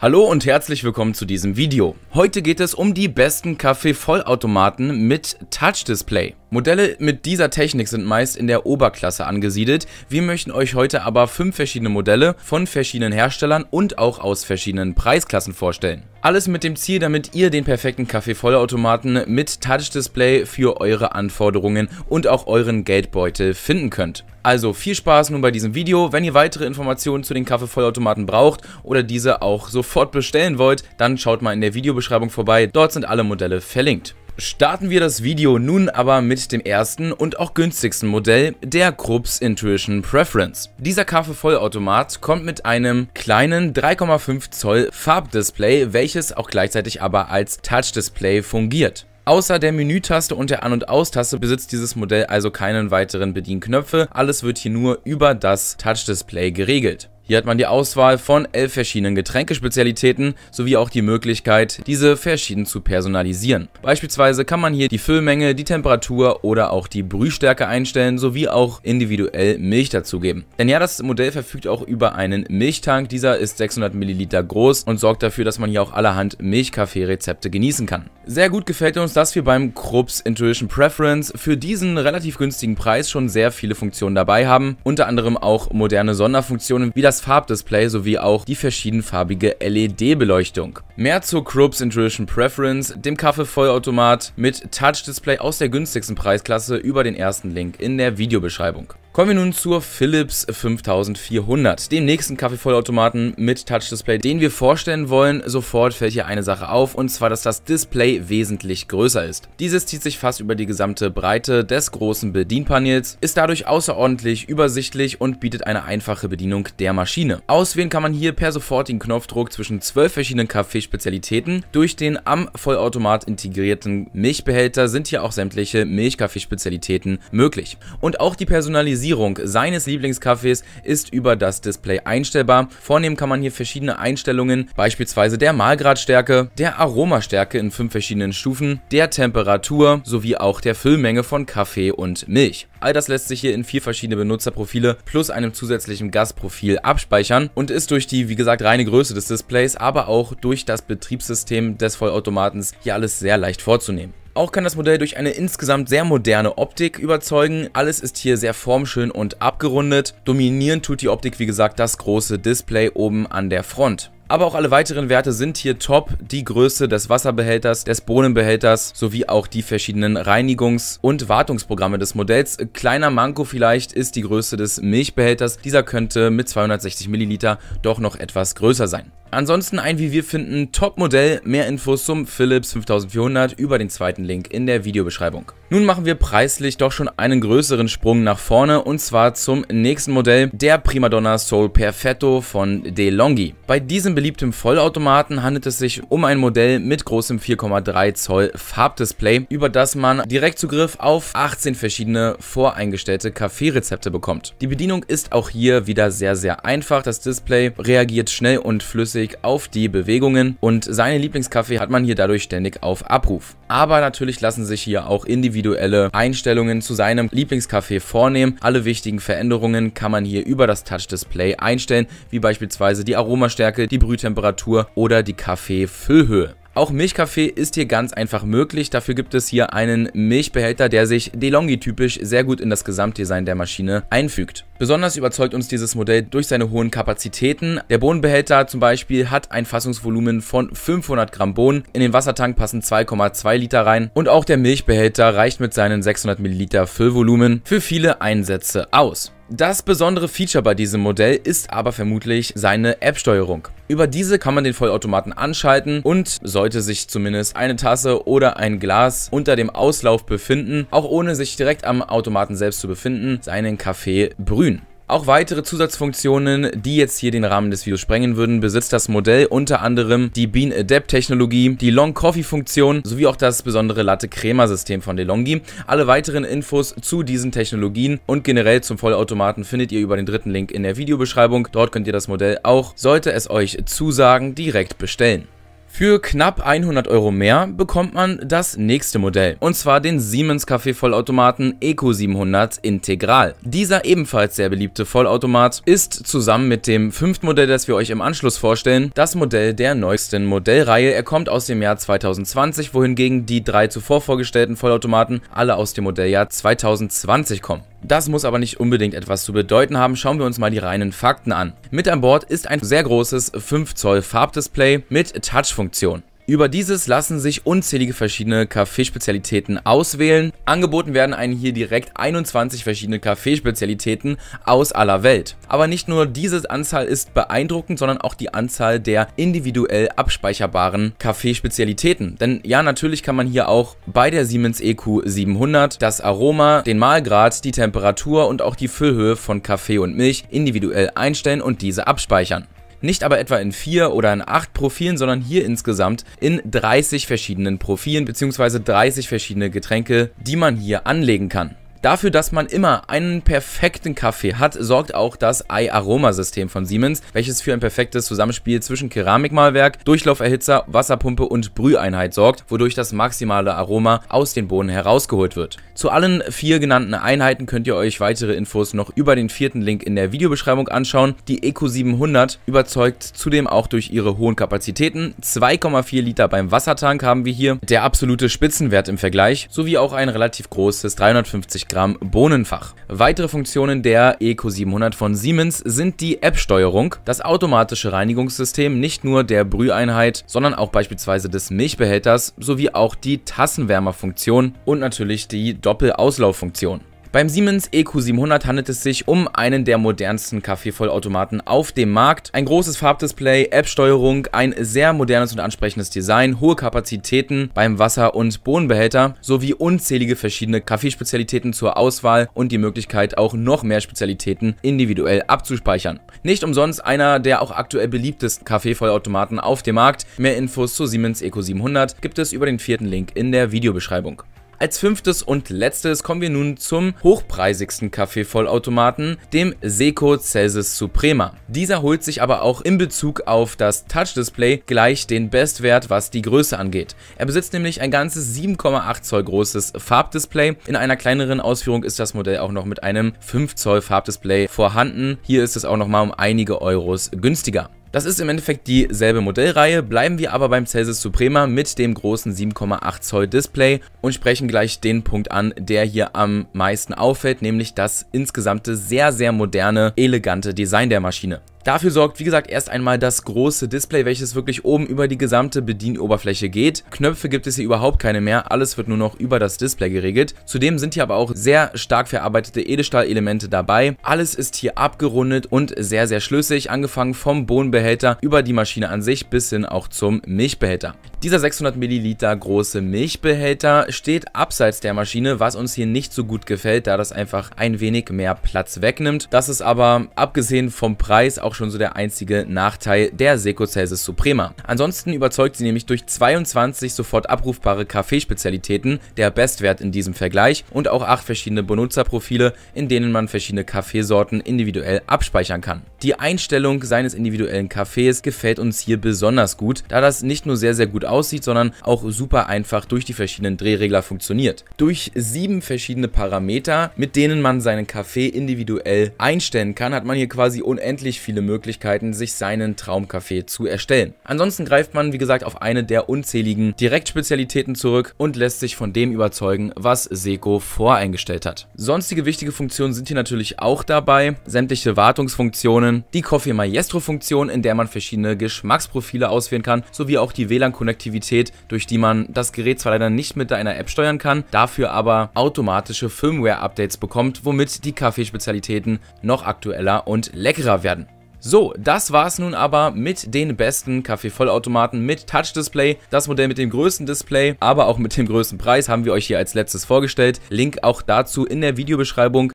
Hallo und herzlich willkommen zu diesem Video. Heute geht es um die besten Kaffee-Vollautomaten mit Touch-Display. Modelle mit dieser Technik sind meist in der Oberklasse angesiedelt. Wir möchten euch heute aber fünf verschiedene Modelle von verschiedenen Herstellern und auch aus verschiedenen Preisklassen vorstellen. Alles mit dem Ziel, damit ihr den perfekten Kaffeevollautomaten mit Touch-Display für eure Anforderungen und auch euren Geldbeutel finden könnt. Also viel Spaß nun bei diesem Video. Wenn ihr weitere Informationen zu den Kaffeevollautomaten braucht oder diese auch sofort bestellen wollt, dann schaut mal in der Videobeschreibung vorbei. Dort sind alle Modelle verlinkt. Starten wir das Video nun aber mit dem ersten und auch günstigsten Modell, der Krups Intuition Preference. Dieser Kaffee-Vollautomat kommt mit einem kleinen 3,5 Zoll Farbdisplay, welches auch gleichzeitig aber als Touchdisplay fungiert. Außer der Menütaste und der An- und Aus-Taste besitzt dieses Modell also keinen weiteren Bedienknöpfe, alles wird hier nur über das Touchdisplay geregelt. Hier hat man die Auswahl von elf verschiedenen Getränkespezialitäten sowie auch die Möglichkeit, diese verschieden zu personalisieren. Beispielsweise kann man hier die Füllmenge, die Temperatur oder auch die Brühstärke einstellen sowie auch individuell Milch dazugeben. Denn ja, das Modell verfügt auch über einen Milchtank. Dieser ist 600 Milliliter groß und sorgt dafür, dass man hier auch allerhand Milchkaffee-Rezepte genießen kann. Sehr gut gefällt uns, dass wir beim Krups Intuition Preference für diesen relativ günstigen Preis schon sehr viele Funktionen dabei haben. Unter anderem auch moderne Sonderfunktionen wie das das Farbdisplay sowie auch die verschiedenfarbige LED-Beleuchtung. Mehr zu Krups Intuition Preference, dem Kaffee-Vollautomat mit Touch-Display aus der günstigsten Preisklasse über den ersten Link in der Videobeschreibung. Kommen wir nun zur Philips 5400, dem nächsten Kaffeevollautomaten mit Touch-Display, den wir vorstellen wollen. Sofort fällt hier eine Sache auf, und zwar, dass das Display wesentlich größer ist. Dieses zieht sich fast über die gesamte Breite des großen Bedienpanels, ist dadurch außerordentlich übersichtlich und bietet eine einfache Bedienung der Maschine. Auswählen kann man hier per sofortigen Knopfdruck zwischen zwölf verschiedenen Kaffeespezialitäten. Durch den am Vollautomat integrierten Milchbehälter sind hier auch sämtliche Milchkaffeespezialitäten möglich. Und auch die Personalisierung Lokalisierung seines Lieblingskaffees ist über das Display einstellbar. Vornehmen kann man hier verschiedene Einstellungen, beispielsweise der Mahlgradstärke, der Aromastärke in fünf verschiedenen Stufen, der Temperatur sowie auch der Füllmenge von Kaffee und Milch. All das lässt sich hier in vier verschiedene Benutzerprofile plus einem zusätzlichen Gastprofil abspeichern und ist durch die, wie gesagt, reine Größe des Displays, aber auch durch das Betriebssystem des Vollautomaten hier alles sehr leicht vorzunehmen. Auch kann das Modell durch eine insgesamt sehr moderne Optik überzeugen. Alles ist hier sehr formschön und abgerundet. Dominieren tut die Optik wie gesagt das große Display oben an der Front. Aber auch alle weiteren Werte sind hier top. Die Größe des Wasserbehälters, des Bohnenbehälters sowie auch die verschiedenen Reinigungs- und Wartungsprogramme des Modells. Kleiner Manko vielleicht ist die Größe des Milchbehälters. Dieser könnte mit 260 Milliliter doch noch etwas größer sein. Ansonsten ein, wie wir finden, Top-Modell. Mehr Infos zum Philips 5400 über den zweiten Link in der Videobeschreibung. Nun machen wir preislich doch schon einen größeren Sprung nach vorne und zwar zum nächsten Modell, der Primadonna Soul Perfetto von DeLonghi. Bei diesem beliebten Vollautomaten handelt es sich um ein Modell mit großem 4,3 Zoll Farbdisplay, über das man direkt Zugriff auf 18 verschiedene voreingestellte Kaffeerezepte bekommt. Die Bedienung ist auch hier wieder sehr, sehr einfach. Das Display reagiert schnell und flüssig auf die Bewegungen und seine Lieblingskaffee hat man hier dadurch ständig auf Abruf. Aber natürlich lassen sich hier auch individuelle individuelle Einstellungen zu seinem Lieblingscafé vornehmen. Alle wichtigen Veränderungen kann man hier über das Touch-Display einstellen, wie beispielsweise die Aromastärke, die Brühtemperatur oder die Kaffeefüllhöhe. Auch Milchkaffee ist hier ganz einfach möglich. Dafür gibt es hier einen Milchbehälter, der sich DeLonghi-typisch sehr gut in das Gesamtdesign der Maschine einfügt. Besonders überzeugt uns dieses Modell durch seine hohen Kapazitäten. Der Bohnenbehälter zum Beispiel hat ein Fassungsvolumen von 500 Gramm Bohnen, in den Wassertank passen 2,2 Liter rein und auch der Milchbehälter reicht mit seinen 600 Milliliter Füllvolumen für viele Einsätze aus. Das besondere Feature bei diesem Modell ist aber vermutlich seine App-Steuerung. Über diese kann man den Vollautomaten anschalten und sollte sich zumindest eine Tasse oder ein Glas unter dem Auslauf befinden, auch ohne sich direkt am Automaten selbst zu befinden, seinen Kaffee brühen. Auch weitere Zusatzfunktionen, die jetzt hier den Rahmen des Videos sprengen würden, besitzt das Modell unter anderem die Bean Adapt Technologie, die Long Coffee Funktion sowie auch das besondere Latte Crema System von DeLonghi. Alle weiteren Infos zu diesen Technologien und generell zum Vollautomaten findet ihr über den dritten Link in der Videobeschreibung. Dort könnt ihr das Modell auch, sollte es euch zusagen, direkt bestellen. Für knapp 100 Euro mehr bekommt man das nächste Modell, und zwar den Siemens Vollautomaten Eco 700 Integral. Dieser ebenfalls sehr beliebte Vollautomat ist zusammen mit dem fünften Modell, das wir euch im Anschluss vorstellen, das Modell der neuesten Modellreihe. Er kommt aus dem Jahr 2020, wohingegen die drei zuvor vorgestellten Vollautomaten alle aus dem Modelljahr 2020 kommen. Das muss aber nicht unbedingt etwas zu bedeuten haben, schauen wir uns mal die reinen Fakten an. Mit an Bord ist ein sehr großes 5 Zoll Farbdisplay mit Touch Wunschfunktion. Über dieses lassen sich unzählige verschiedene Kaffeespezialitäten auswählen. Angeboten werden einen hier direkt 21 verschiedene Kaffeespezialitäten aus aller Welt. Aber nicht nur diese Anzahl ist beeindruckend, sondern auch die Anzahl der individuell abspeicherbaren Kaffeespezialitäten. Denn ja, natürlich kann man hier auch bei der Siemens EQ 700 das Aroma, den Mahlgrad, die Temperatur und auch die Füllhöhe von Kaffee und Milch individuell einstellen und diese abspeichern. Nicht aber etwa in vier oder in acht Profilen, sondern hier insgesamt in 30 verschiedenen Profilen bzw. 30 verschiedene Getränke, die man hier anlegen kann. Dafür, dass man immer einen perfekten Kaffee hat, sorgt auch das Ei-Aromasystem von Siemens, welches für ein perfektes Zusammenspiel zwischen Keramikmalwerk, Durchlauferhitzer, Wasserpumpe und Brüheinheit sorgt, wodurch das maximale Aroma aus den Bohnen herausgeholt wird. Zu allen vier genannten Einheiten könnt ihr euch weitere Infos noch über den vierten Link in der Videobeschreibung anschauen. Die Eco 700 überzeugt zudem auch durch ihre hohen Kapazitäten. 2,4 Liter beim Wassertank haben wir hier, der absolute Spitzenwert im Vergleich, sowie auch ein relativ großes 350 Gramm Gramm Bohnenfach. Weitere Funktionen der eq 700 von Siemens sind die App-Steuerung, das automatische Reinigungssystem nicht nur der Brüheinheit, sondern auch beispielsweise des Milchbehälters sowie auch die Tassenwärmerfunktion und natürlich die Doppelauslauffunktion. Beim Siemens EQ700 handelt es sich um einen der modernsten Kaffeevollautomaten auf dem Markt. Ein großes Farbdisplay, App-Steuerung, ein sehr modernes und ansprechendes Design, hohe Kapazitäten beim Wasser- und Bohnenbehälter sowie unzählige verschiedene Kaffeespezialitäten zur Auswahl und die Möglichkeit, auch noch mehr Spezialitäten individuell abzuspeichern. Nicht umsonst einer der auch aktuell beliebtesten Kaffeevollautomaten auf dem Markt. Mehr Infos zu Siemens EQ700 gibt es über den vierten Link in der Videobeschreibung. Als fünftes und letztes kommen wir nun zum hochpreisigsten Kaffeevollautomaten, dem Seco Celsius Suprema. Dieser holt sich aber auch in Bezug auf das Touch-Display gleich den Bestwert, was die Größe angeht. Er besitzt nämlich ein ganzes 7,8 Zoll großes Farbdisplay. In einer kleineren Ausführung ist das Modell auch noch mit einem 5 Zoll Farbdisplay vorhanden. Hier ist es auch nochmal um einige Euros günstiger. Das ist im Endeffekt dieselbe Modellreihe, bleiben wir aber beim Celsius Suprema mit dem großen 7,8 Zoll Display und sprechen gleich den Punkt an, der hier am meisten auffällt, nämlich das insgesamte sehr, sehr moderne, elegante Design der Maschine. Dafür sorgt wie gesagt erst einmal das große Display, welches wirklich oben über die gesamte Bedienoberfläche geht. Knöpfe gibt es hier überhaupt keine mehr, alles wird nur noch über das Display geregelt. Zudem sind hier aber auch sehr stark verarbeitete Edelstahlelemente dabei. Alles ist hier abgerundet und sehr sehr schlüssig, angefangen vom Bohnenbehälter über die Maschine an sich bis hin auch zum Milchbehälter. Dieser 600 Milliliter große Milchbehälter steht abseits der Maschine, was uns hier nicht so gut gefällt, da das einfach ein wenig mehr Platz wegnimmt. Das ist aber abgesehen vom Preis auch auch schon so der einzige Nachteil der Seco Celsis Suprema. Ansonsten überzeugt sie nämlich durch 22 sofort abrufbare Kaffeespezialitäten, der Bestwert in diesem Vergleich, und auch 8 verschiedene Benutzerprofile, in denen man verschiedene Kaffeesorten individuell abspeichern kann. Die Einstellung seines individuellen Cafés gefällt uns hier besonders gut, da das nicht nur sehr, sehr gut aussieht, sondern auch super einfach durch die verschiedenen Drehregler funktioniert. Durch sieben verschiedene Parameter, mit denen man seinen Kaffee individuell einstellen kann, hat man hier quasi unendlich viele Möglichkeiten, sich seinen Traumkaffee zu erstellen. Ansonsten greift man, wie gesagt, auf eine der unzähligen Direktspezialitäten zurück und lässt sich von dem überzeugen, was Seco voreingestellt hat. Sonstige wichtige Funktionen sind hier natürlich auch dabei, sämtliche Wartungsfunktionen, Funktionen, die Coffee Maestro Funktion, in der man verschiedene Geschmacksprofile auswählen kann, sowie auch die WLAN-Konnektivität, durch die man das Gerät zwar leider nicht mit deiner App steuern kann, dafür aber automatische Firmware-Updates bekommt, womit die Kaffeespezialitäten noch aktueller und leckerer werden. So, das war's nun aber mit den besten Kaffee-Vollautomaten mit Touch-Display. Das Modell mit dem größten Display, aber auch mit dem größten Preis haben wir euch hier als letztes vorgestellt. Link auch dazu in der Videobeschreibung.